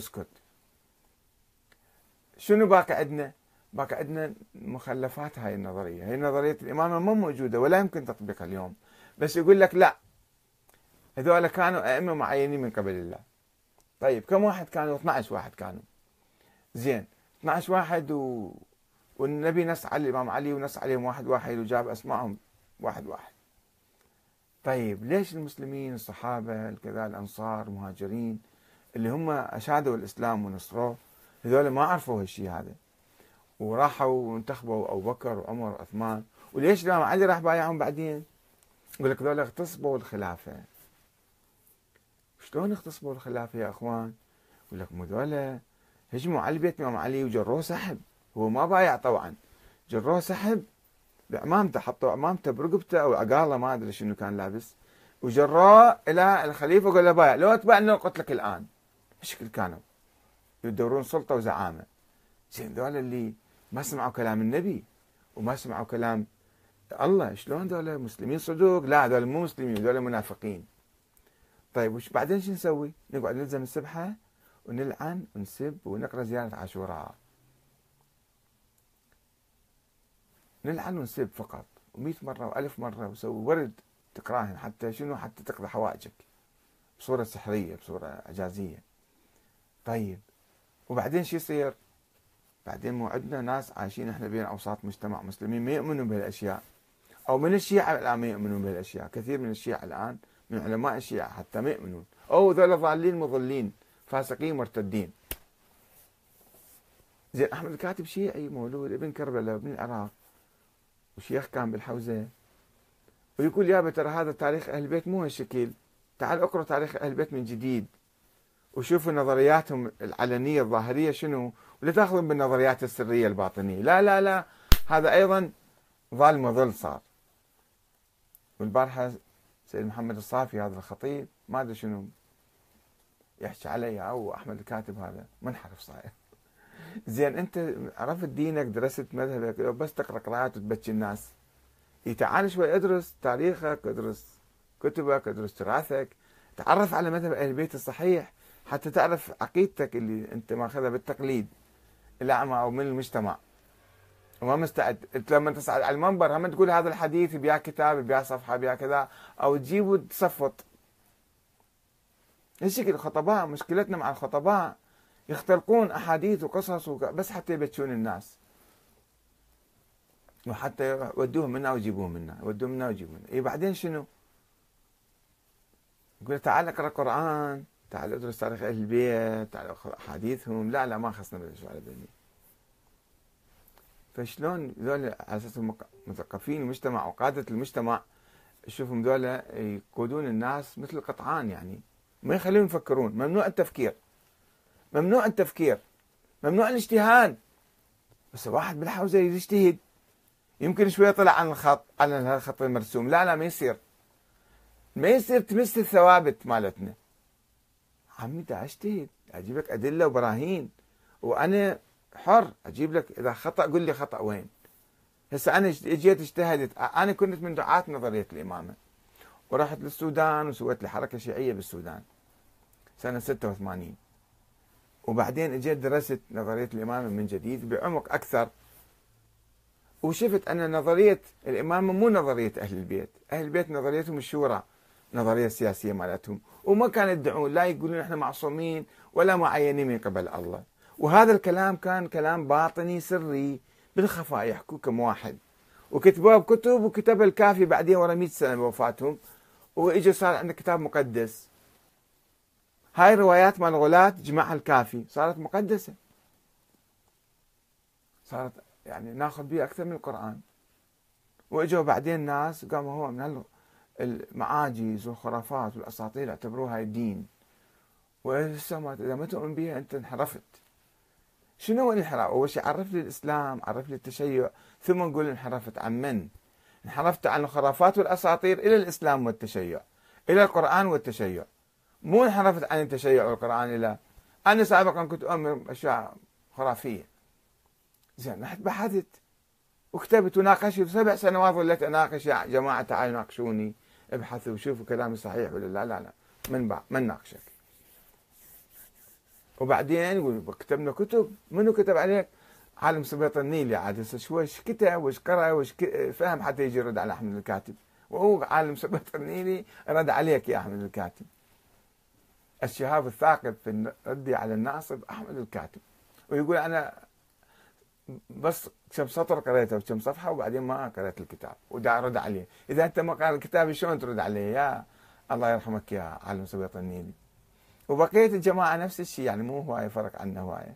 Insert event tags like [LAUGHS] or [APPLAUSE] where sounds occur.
اسكت شنو باقي عندنا؟ باقي عندنا مخلفات هاي النظريه، هي نظريه الامامه مو موجوده ولا يمكن تطبيقها اليوم، بس يقول لك لا هذول كانوا ائمه معينين من قبل الله. طيب كم واحد كانوا؟ 12 واحد كانوا. زين 12 واحد و... والنبي نص على الامام علي ونص عليهم واحد واحد وجاب اسمائهم واحد واحد. طيب ليش المسلمين الصحابه الكذا الانصار المهاجرين اللي هم أشادوا الإسلام ونصروه هذول ما عرفوا هالشيء هذا وراحوا وانتخبوا أبو بكر وعمر وعثمان وليش الإمام علي راح بايعهم بعدين؟ يقول لك هذول اغتصبوا الخلافة شلون اغتصبوا الخلافة يا إخوان؟ يقول لك مو ذولا هجموا على البيت الإمام علي وجروه سحب هو ما بايع طبعا جروه سحب بعمامته حطوا عمامته برقبته او عقاله ما ادري شنو كان لابس وجروه الى الخليفه وقال له بايع لو اتبعني قتلك الان بهالشكل كانوا يدورون سلطه وزعامه زين ذولا اللي ما سمعوا كلام النبي وما سمعوا كلام الله شلون ذولا مسلمين صدوق لا ذولا مو مسلمين ذولا منافقين طيب وش بعدين شو نسوي؟ نقعد نلزم السبحه ونلعن ونسب ونقرا زياره عاشوراء نلعن ونسب فقط و100 مرة وألف مرة وسوي ورد تقراهن حتى شنو حتى تقضي حوائجك بصورة سحرية بصورة إعجازية طيب وبعدين شو يصير؟ بعدين مو عندنا ناس عايشين احنا بين اوساط مجتمع مسلمين ما يؤمنون بهالاشياء او من الشيعه الان ما يؤمنون بهالاشياء، كثير من الشيعه الان من علماء الشيعه حتى ما يؤمنون، او ذولا ضالين مضلين فاسقين مرتدين. زين احمد الكاتب شيعي مولود ابن كربلاء ابن العراق وشيخ كان بالحوزه ويقول يابا ترى هذا تاريخ اهل البيت مو هالشكل تعال اقرا تاريخ اهل البيت من جديد وشوفوا نظرياتهم العلنيه الظاهريه شنو ولا تاخذون بالنظريات السريه الباطنيه لا لا لا هذا ايضا ظالم مظل صار والبارحه سيد محمد الصافي هذا الخطيب ما ادري شنو يحكي علي او احمد الكاتب هذا منحرف صاير [LAUGHS] زين انت عرفت دينك درست مذهبك لو بس تقرا قراءات وتبكي الناس اي تعال شوي ادرس تاريخك ادرس كتبك ادرس تراثك تعرف على مذهب اهل البيت الصحيح حتى تعرف عقيدتك اللي انت ماخذها بالتقليد الأعمى أو من المجتمع وما مستعد انت لما تصعد على المنبر هم تقول هذا الحديث بيا كتاب بيا صفحه بيا كذا او تجيب وتصفط هالشكل الخطباء مشكلتنا مع الخطباء يختلقون احاديث وقصص بس حتى يبتشون الناس وحتى يودوهم منا ويجيبوهم منا يودوهم منا ويجيبوهم منا اي بعدين شنو يقول تعال اقرا قران تعال ادرس تاريخ اهل البيت تعال اقرا احاديثهم لا لا ما خصنا بالشعر الديني فشلون ذولا على اساس مثقفين المجتمع وقاده المجتمع تشوفهم ذولا يقودون الناس مثل قطعان يعني ما يخليهم يفكرون ممنوع التفكير ممنوع التفكير ممنوع الاجتهاد بس واحد بالحوزه يجتهد يمكن شويه طلع عن الخط عن الخط المرسوم لا لا ما يصير ما يصير تمس الثوابت مالتنا عمي انت اجتهد اجيب لك ادله وبراهين وانا حر اجيب لك اذا خطا قل لي خطا وين هسه انا اجيت اجتهدت انا كنت من دعاة نظريه الامامه ورحت للسودان وسويت لي حركه شيعيه بالسودان سنه 86 وبعدين اجيت درست نظريه الامامه من جديد بعمق اكثر وشفت ان نظريه الامامه مو نظريه اهل البيت، اهل البيت نظريتهم الشورى النظريه السياسيه مالتهم وما كانوا يدعون لا يقولون احنا معصومين ولا معينين من قبل الله وهذا الكلام كان كلام باطني سري بالخفاء يحكوه كم واحد وكتبوها بكتب وكتب الكافي بعدين ورا 100 سنه بوفاتهم واجى صار عندنا كتاب مقدس هاي الروايات مال الغلاة جمعها الكافي صارت مقدسه صارت يعني ناخذ بها اكثر من القران واجوا بعدين ناس قاموا هو من المعاجز والخرافات والاساطير اعتبروها دين والسمات ما اذا ما تؤمن بها انت انحرفت شنو هو الانحراف؟ اول شيء عرف لي الاسلام، عرف لي التشيع، ثم نقول انحرفت عن من؟ انحرفت عن الخرافات والاساطير الى الاسلام والتشيع، الى القران والتشيع. مو انحرفت عن التشيع والقران الى انا سابقا كنت اؤمن باشياء خرافيه. زين رحت بحثت وكتبت وناقشت سبع سنوات ظليت اناقش يا جماعه تعالوا ناقشوني ابحثوا وشوفوا كلامي صحيح ولا لا لا لا من با... من ناقشك وبعدين كتبنا كتب منو كتب عليك عالم سبيط النيل عاد هسه شو ايش كتب وايش قرا وايش فهم حتى يجي يرد على احمد الكاتب وهو عالم سبيط النيلي رد عليك يا احمد الكاتب الشهاب الثاقب في الرد على الناصب احمد الكاتب ويقول انا بس كم سطر قريته وكم صفحه وبعدين ما قريت الكتاب ودا ارد عليه، اذا انت ما قرأت الكتاب شلون ترد عليه يا الله يرحمك يا عالم سبيط النيلي. وبقيه الجماعه نفس الشيء يعني مو هوايه فرق عنا هوايه.